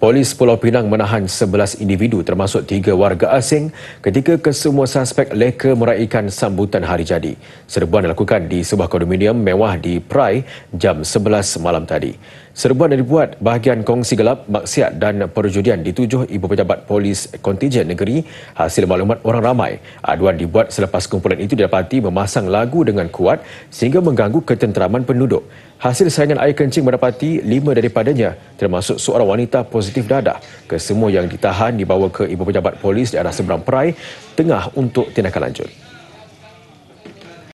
Polis Pulau Pinang menahan 11 individu termasuk 3 warga asing ketika kesemua suspek leka meraihkan sambutan hari jadi. Serbuan dilakukan di sebuah kondominium mewah di Prai jam 11 malam tadi. Serbuan dibuat bahagian kongsi gelap, maksiat dan perjudian di tujuh ibu pejabat polis kontijen negeri hasil maklumat orang ramai. Aduan dibuat selepas kumpulan itu didapati memasang lagu dengan kuat sehingga mengganggu ketenteraman penduduk. Hasil saringan air kencing mendapati lima daripadanya termasuk seorang wanita positif dadah. Kesemua yang ditahan dibawa ke ibu pejabat polis di arah seberang perai tengah untuk tindakan lanjut.